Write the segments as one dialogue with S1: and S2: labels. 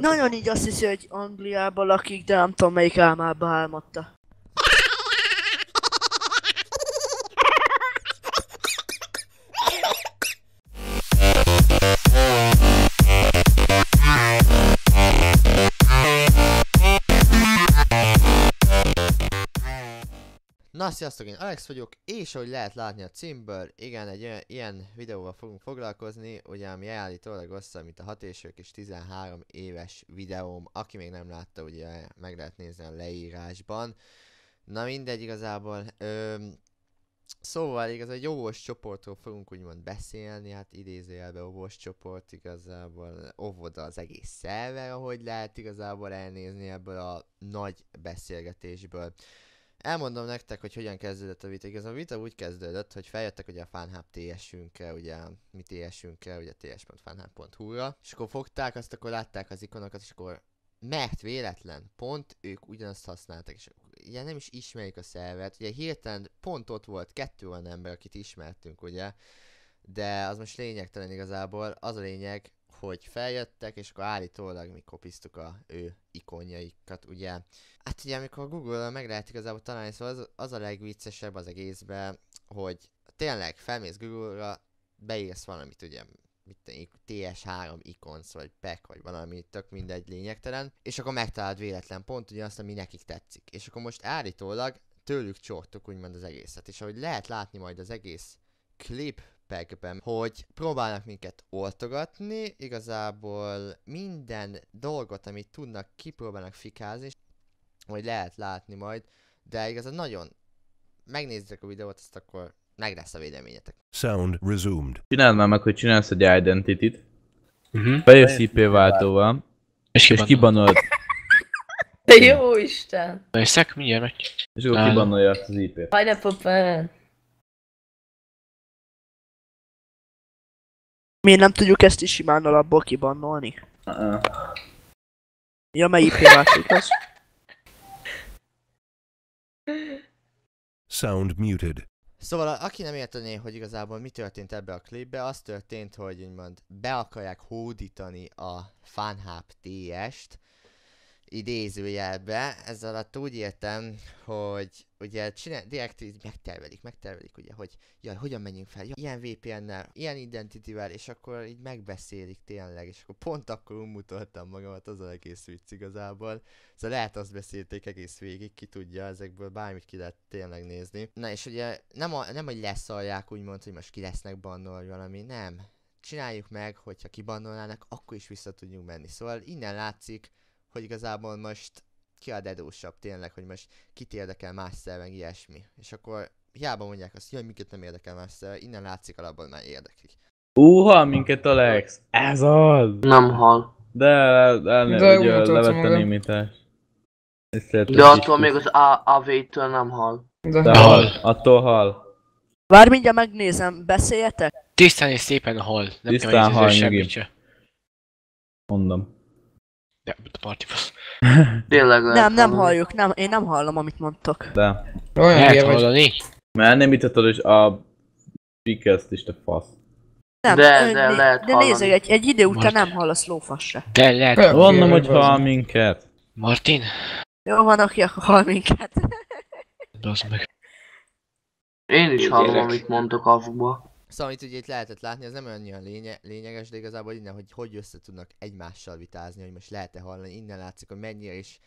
S1: Nagyon így azt hiszi, hogy Angliában lakik, de nem tudom melyik álmában álmodta.
S2: Na, sziasztok, én Alex vagyok, és ahogy lehet látni a címből, igen, egy ilyen, ilyen videóval fogunk foglalkozni, ugye ami állítólag hosszabb, mint a hat és és 13 éves videóm, aki még nem látta, ugye meg lehet nézni a leírásban. Na mindegy, igazából, öm, Szóval igaz, egy óvos csoportról fogunk úgymond beszélni, hát idézőjelbe óvos csoport, igazából óvoda az egész szerver, ahogy lehet igazából elnézni ebből a nagy beszélgetésből. Elmondom nektek, hogy hogyan kezdődött a vita. Igaz, a vita úgy kezdődött, hogy feljöttek ugye a FanHub ts ugye mi ts ugye ts.fanhub.hu-ra, és akkor fogták, azt akkor látták az ikonokat, és akkor mert véletlen, pont ők ugyanazt használtak, és ugye nem is ismerik a szervet, ugye hirtelen pont ott volt kettő olyan ember, akit ismertünk, ugye, de az most lényegtelen igazából, az a lényeg, hogy feljöttek, és akkor állítólag mi kopisztuk a ő ikonjaikat, ugye. Hát ugye, amikor Google-on meg lehet igazából találni, szóval az, az a legviccesebb az egészben, hogy tényleg felmész Google-ra, beírsz valamit, ugye, mit TS3 ikonsz, vagy pack, vagy valami, tök mindegy, lényegtelen, és akkor megtalálod véletlen pont ugye azt ami nekik tetszik. És akkor most állítólag tőlük csortuk úgymond az egészet, és ahogy lehet látni majd az egész klip pergben, hogy próbálnak minket oltogatni, igazából minden dolgot, amit tudnak, kipróbálnak fikázni, hogy lehet látni majd, de igazából nagyon megnézzük a videót, azt akkor meg lesz a véleményetek.
S1: Sound resumed. Csináld már meg, hogy csinálsz egy identity-t. Uh-huh. Mhm. IP váltóval. És, és kibanolod. Te jó Isten! Veszek, mindjárt meg. És akkor kibanolja az IP-t. Pineapple Miért nem tudjuk ezt is simán alapból kibannolni? Uh -uh. Ja,
S2: mely IP másik
S1: az? Sound muted.
S2: Szóval aki nem értené, hogy igazából mi történt ebbe a klipbe, az történt, hogy úgymond be akarják hódítani a FanHub TS-t, idézőjelbe, ez alatt úgy értem, hogy ugye csinál, direkt megtervelik, megtervelik ugye, hogy jaj, hogyan menjünk fel, jaj, ilyen VPN-nel, ilyen identitivel, és akkor így megbeszélik tényleg, és akkor pont akkor mutattam magamat, az az egész vicc igazából. Szóval lehet azt beszélték egész végig, ki tudja, ezekből bármit ki lehet tényleg nézni. Na és ugye nem, a, nem hogy leszalják úgymond, hogy most ki lesznek bannol, vagy valami, nem. Csináljuk meg, hogyha kibannolnának, akkor is vissza tudjunk menni. Szóval innen látszik, hogy igazából most ki a dedósabb tényleg, hogy most kit érdekel más szerve, ilyesmi. És akkor hiába mondják azt, hogy minket nem érdekel más szerve, innen látszik alapból már érdeklik.
S1: Úha, minket Alex! Ez az! Nem hal. De, el, ne, de ugye, levett a némítás. De attól még az
S2: AV-től nem hal. De, de hal.
S1: Attól hal.
S2: Várj, mindjárt megnézem, beszéljetek?
S1: Tisztán és szépen hal. Nem Tisztán hal, nyugi. Mondom. De, a party fasz. Tényleg lehet Nem, nem halljuk, nem, én nem hallom, amit mondtok. De. Olyan Lehet hülye hallani? Mert nem ütetted is a speakers is, te fasz.
S2: Nem, De- ö, de lehet de nézzük, egy,
S1: egy idő után Martin. nem hallasz lófasz se. De lehet. hallani. Mondom, hogy hall minket. Martin? Jó van, aki akkor hall minket.
S2: Bazd meg. Én is hallom, amit mondtok avuba. Szóval, amit ugye itt lehetett látni, az nem olyan lénye, lényeges, de igazából innen, hogy hogy össze tudnak egymással vitázni, hogy most lehet-e hallani, innen látszik, hogy mennyire is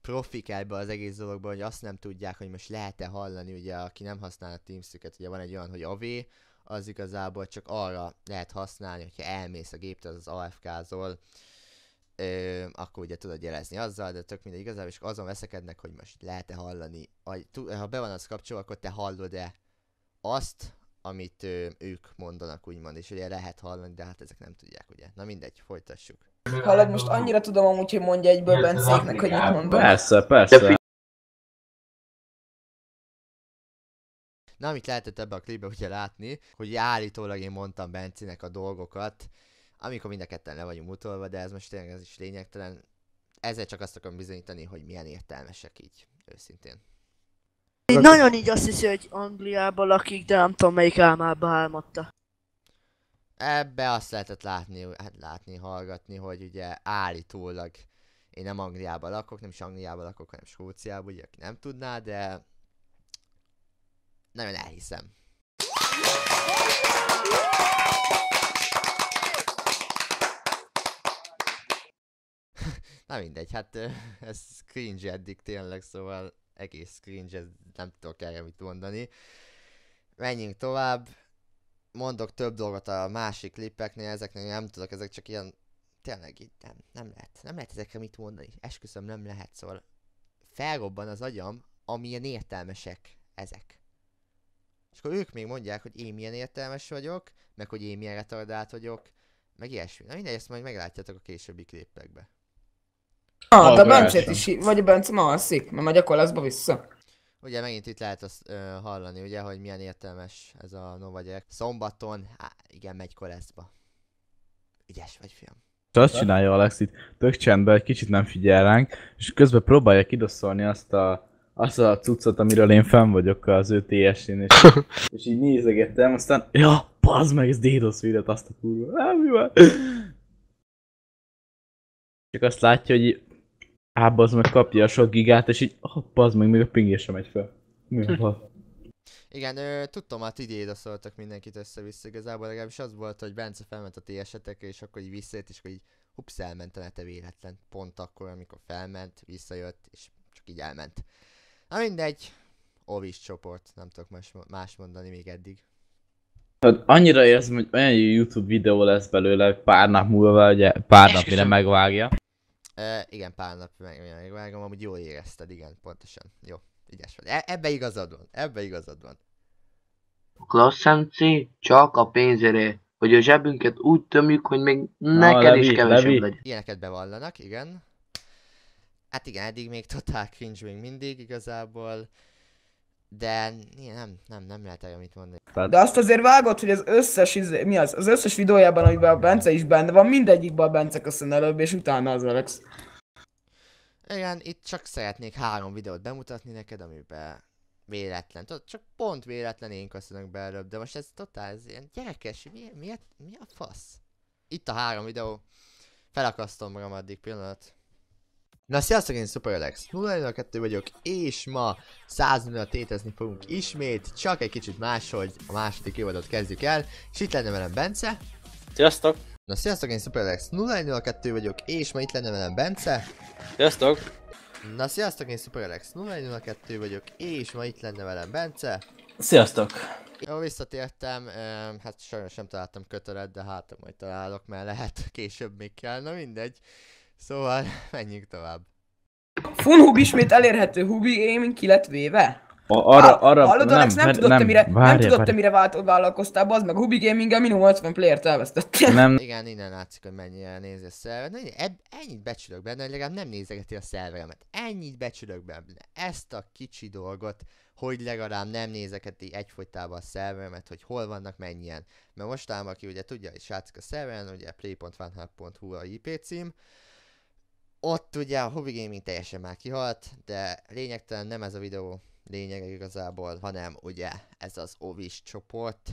S2: profik ebbe az egész dologban, hogy azt nem tudják, hogy most lehet-e hallani, ugye aki nem használ a teams ugye van egy olyan, hogy AV, az igazából csak arra lehet használni, hogyha elmész a géptől, az afk zól ö, akkor ugye tudod jelezni azzal, de tök mindegy igazából, és azon veszekednek, hogy most lehet-e hallani, ha be van az kapcsolva, akkor te hallod-e azt, amit ő, ők mondanak, úgymond, és ugye lehet hallani, de hát ezek nem tudják, ugye. Na mindegy, folytassuk. Hallod, most annyira tudom amúgy, hogy mondja egyből Bencéknek, hogy mit mondom. Persze, persze. Na, amit lehetett ebbe a klipbe ugye látni, hogy állítólag én mondtam Bencinek a dolgokat, amikor mind a ketten le vagyunk utolva, de ez most tényleg ez is lényegtelen. Ezzel csak azt akarom bizonyítani, hogy milyen értelmesek így, őszintén.
S1: Én nagyon így azt hiszi, hogy Angliában lakik, de nem tudom melyik álmába álmodta.
S2: Ebbe azt lehetett látni, hát látni, hallgatni, hogy ugye állítólag én nem Angliában lakok, nem is Angliában lakok, hanem Skóciában, ugye aki nem tudná, de nagyon elhiszem. Na mindegy, hát ez cringe eddig tényleg, szóval egész cringe, ez nem tudok erre mit mondani. Menjünk tovább. Mondok több dolgot a másik klipeknél, ezeknél nem tudok, ezek csak ilyen tényleg így nem, nem lehet, nem lehet ezekre mit mondani, esküszöm nem lehet, szóval felrobban az agyam, amilyen értelmesek ezek. És akkor ők még mondják, hogy én milyen értelmes vagyok, meg hogy én milyen retardált vagyok, meg ilyesmi. Na mindegy, ezt majd meglátjátok a későbbi klipekbe. Ah, de a Bencét is,
S1: vagy a Bence ma alszik, mert majd a kolaszba vissza.
S2: Ugye megint itt lehet azt ö, hallani, ugye, hogy milyen értelmes ez a gyerek. Szombaton, á, igen, megy koleszba. Ügyes vagy, fiam. És azt
S1: csinálja Alex itt, tök csendben, egy kicsit nem figyel ránk, és közben próbálja kidosszolni azt a, azt a cuccot, amiről én fenn vagyok az ő TS-én, és, és így nézegettem, aztán, ja, bazd meg, ez DDoS videót, azt a kurva, nem, mi van? Csak azt látja, hogy á, az meg kapja a sok gigát, és így, hopp, az meg még a pingje sem megy fel. Mi a
S2: Igen, ö, tudtam, hát így szóltak mindenkit össze-vissza, igazából legalábbis az volt, hogy Bence felment a ti esetekre, és akkor így visszajött, és akkor így hupsz elment a lete hát véletlen. Pont akkor, amikor felment, visszajött, és csak így elment. Na mindegy, Ovis csoport, nem tudok más, más mondani még eddig.
S1: Hát annyira érzem, hogy olyan jó YouTube videó lesz belőle pár nap múlva, ugye pár nap mire megvágja.
S2: E, igen, pár nap megvágom, amúgy jól érezted, igen, pontosan. Jó, ügyes vagy. E, ebbe igazad van, ebbe igazad van. Klasszenci, csak a pénzére, hogy a zsebünket úgy tömjük, hogy még neked is kevesebb Levi. legyen. Ilyeneket bevallanak, igen. Hát igen, eddig még totál cringe még mindig igazából. De nem, nem, nem lehet olyan mit mondani. De azt
S1: azért vágod, hogy az összes, izé, mi az, az összes videójában, amiben a Bence is benne van, mindegyikben a Bence köszön előbb, és utána az Alex.
S2: Igen, itt csak szeretnék három videót bemutatni neked, amiben véletlen, tudod, csak pont véletlen én köszönök be előbb, de most ez totál, ez ilyen gyerekes, mi, mi, mi a fasz? Itt a három videó, felakasztom magam addig pillanat. Na sziasztok, én Super Alex 002 vagyok, és ma 100 millió tétezni fogunk ismét, csak egy kicsit máshogy a második évadot kezdjük el, és itt lenne velem Bence. Sziasztok! Na sziasztok, én Super Alex 002 vagyok, és ma itt lenne velem Bence. Sziasztok! Na sziasztok, én Super Alex 002 vagyok, és ma itt lenne velem Bence. Sziasztok! Jó, visszatértem, hát sajnos nem találtam kötelet, de hát majd találok, mert lehet később még kell, na mindegy. Szóval, menjünk tovább. Funhub ismét elérhető, Hubi Gaming ki lett véve?
S1: A, arra, arra, Hallod, nem, Alex, nem, nem, tudott, nem, mire, várja, nem tudott, várja. mire vált, vállalkoztál, az meg Hubi Gaming-el minimum 80 playert elvesztettél. Nem. Igen,
S2: innen látszik, hogy mennyire nézi a szerveret. Ennyit becsülök benne, hogy legalább nem nézegeti a szerveremet. Ennyit becsülök benne. Ezt a kicsi dolgot, hogy legalább nem nézegeti egyfolytában a szerveremet, hogy hol vannak mennyien. Mert mostában, aki ugye tudja, hogy srácok a szerveren, ugye play.vanhub.hu a IP cím, ott ugye a hobby gaming teljesen már kihalt, de lényegtelen nem ez a videó lényeg igazából, hanem ugye ez az Ovis csoport.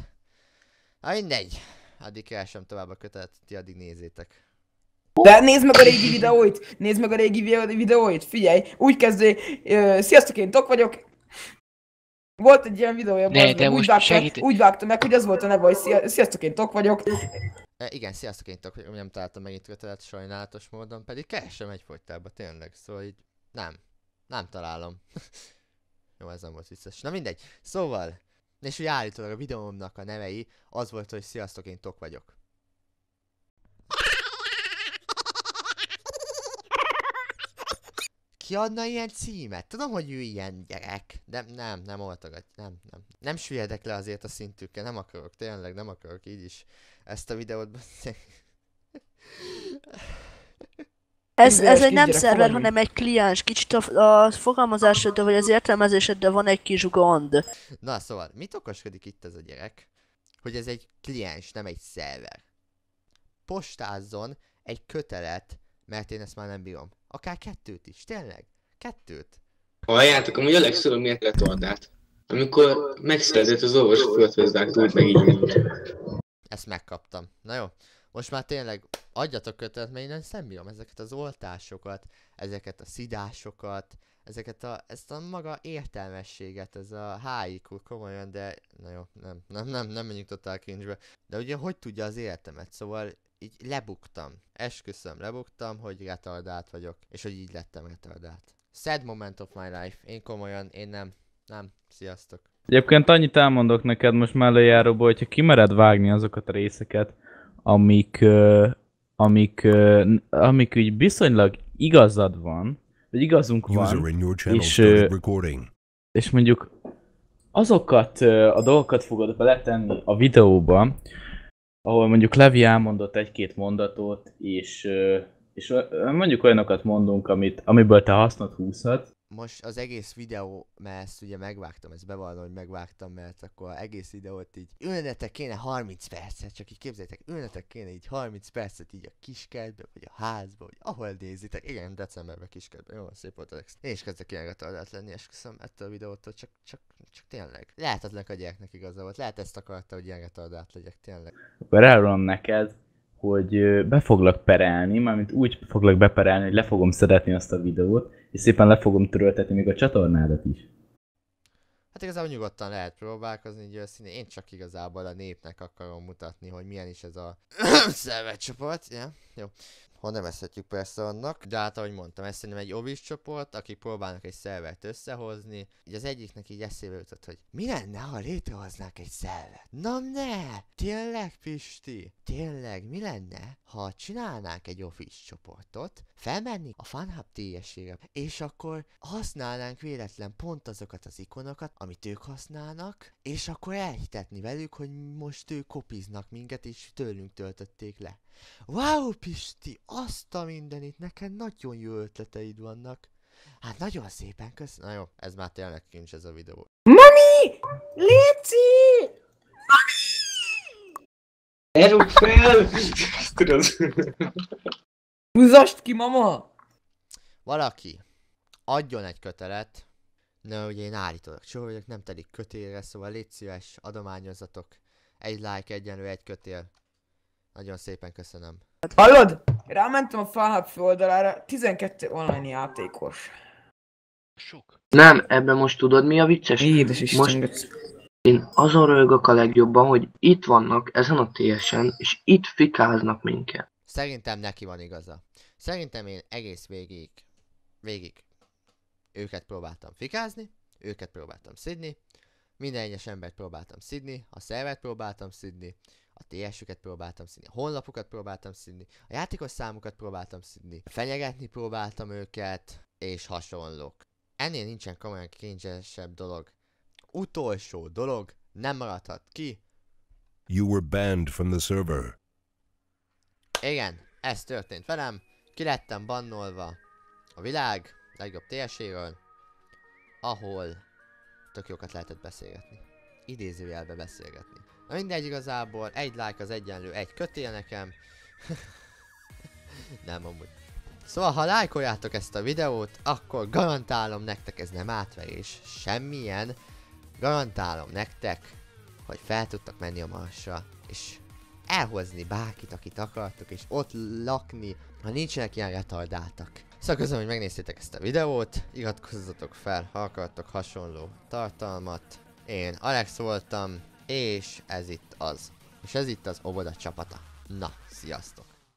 S2: Na mindegy, addig keresem tovább a kötet, ti addig nézzétek. De nézd meg a régi videóit!
S1: Nézd meg a régi videóit! Figyelj! Úgy kezdő, sziasztok, én Tok vagyok, volt egy ilyen videója, ne, úgy, vágta, segít... úgy vágta meg, hogy az volt a neve, hogy szia, sziasztok, én Tok vagyok,
S2: E, igen, sziasztok, én tök, nem találtam megint kötelet sajnálatos módon, pedig keresem egyfolytában, tényleg, szóval így nem, nem találom. Jó, ez nem volt vicces. Na mindegy, szóval, és ugye állítólag a videómnak a nevei az volt, hogy sziasztok, én tok vagyok. kiadna ilyen címet? Tudom, hogy ő ilyen gyerek, de nem, nem oltogat, nem, nem. Nem süllyedek le azért a szintükkel, nem akarok, tényleg nem akarok így is ezt a videót Ez, ez egy nem szerver, hanem egy kliens. Kicsit a, a fogalmazásod, vagy az értelmezésed, de van egy kis gond. Na szóval, mit okoskodik itt ez a gyerek? Hogy ez egy kliens, nem egy szerver. Postázzon egy kötelet mert én ezt már nem bírom. Akár kettőt is, tényleg. Kettőt. Ha Halljátok, amúgy a legszorom miért retardát. Amikor megszerzett az orvos földhözdák, tudod meg így Ezt megkaptam. Na jó. Most már tényleg adjatok kötet, mert én nem szembírom ezeket az oltásokat, ezeket a szidásokat, ezeket a, ezt a maga értelmességet, ez a HIQ komolyan, de na jó, nem, nem, nem, nem menjünk totál kincsbe. De ugye hogy tudja az életemet, szóval így lebuktam. Esküszöm, lebuktam, hogy retardált vagyok, és hogy így lettem retardált. Sad moment of my life. Én komolyan, én nem. Nem. Sziasztok.
S1: Egyébként annyit elmondok neked most mellőjáróból, hogyha kimered vágni azokat a részeket, amik, amik, amik úgy viszonylag igazad van, vagy igazunk van, és, és mondjuk azokat a dolgokat fogod beletenni a videóba, ahol mondjuk Levi elmondott egy-két mondatot, és, és mondjuk olyanokat mondunk, amit, amiből te hasznot húzhat,
S2: most az egész videó, mert ezt ugye megvágtam, ezt bevallom, hogy megvágtam, mert akkor egész videót így ülnetek kéne 30 percet, csak így képzeljétek, ülnetek kéne így 30 percet így a kiskertbe, vagy a házba, vagy ahol nézitek. Igen, decemberben kiskedbe jó, szép volt Alex. Én is kezdek ilyen gatalát lenni, köszönöm ettől a videótól, csak, csak, csak tényleg. Lehetetlen a gyereknek igaza volt, lehet ezt akarta, hogy ilyen gatalát legyek, tényleg. Akkor neked,
S1: hogy be foglak perelni, mármint úgy foglak beperelni, hogy le fogom szedetni azt a videót, és szépen le fogom töröltetni még a csatornádat is.
S2: Hát igazából nyugodtan lehet próbálkozni, így őszintén. Én csak igazából a népnek akarom mutatni, hogy milyen is ez a szervecsoport, yeah. Jó. Ha nem eszhetjük persze annak, de hát ahogy mondtam, ez szerintem egy ovis csoport, akik próbálnak egy szervet összehozni. Így az egyiknek így eszébe jutott, hogy mi lenne, ha létrehoznák egy szervet? Na ne! Tényleg, Pisti? Tényleg, mi lenne, ha csinálnánk egy ovis csoportot, felmenni a FunHub ts és akkor használnánk véletlen pont azokat az ikonokat, amit ők használnak, és akkor elhitetni velük, hogy most ők kopiznak minket, és tőlünk töltötték le. Wow, Pisti, azt a mindenit, neked nagyon jó ötleteid vannak. Hát nagyon szépen köszönöm. Na jó, ez már tényleg kincs ez a videó.
S1: Mami! Léci! Erők fel! Tudod. Húzast ki, mama!
S2: Valaki adjon egy kötelet. Na, ugye én állítólag csó vagyok, nem telik kötélre, szóval légy szíves, adományozatok Egy like egyenlő egy kötél. Nagyon szépen köszönöm. hallod?
S1: Rámentem a Fahab oldalára, 12 online játékos.
S2: Sok. Nem, ebben most tudod mi a vicces? Édes most becsi. én azon rögök a legjobban, hogy itt vannak ezen a TSN, és itt fikáznak minket. Szerintem neki van igaza. Szerintem én egész végig, végig őket próbáltam fikázni, őket próbáltam szidni, minden egyes embert próbáltam szidni, a szervet próbáltam szidni, a TS-üket próbáltam szidni, a honlapokat próbáltam szidni, a játékos számokat próbáltam szidni, fenyegetni próbáltam őket, és hasonlók. Ennél nincsen komolyan kényesebb dolog. Utolsó dolog nem maradhat ki.
S1: You were banned from the
S2: server. Igen, ez történt velem. Ki lettem bannolva a világ legjobb térségről, ahol tök jókat lehetett beszélgetni. Idézőjelbe beszélgetni. Na mindegy igazából, egy like az egyenlő egy kötél nekem. nem amúgy. Szóval ha lájkoljátok ezt a videót, akkor garantálom nektek ez nem átverés, semmilyen. Garantálom nektek, hogy fel tudtak menni a marsra, és elhozni bárkit, akit akartok, és ott lakni, ha nincsenek ilyen retardáltak. Szóval köszönöm, hogy megnéztétek ezt a videót, iratkozzatok fel, ha akartok hasonló tartalmat. Én Alex voltam, és ez itt az. És ez itt az óvoda csapata. Na, sziasztok!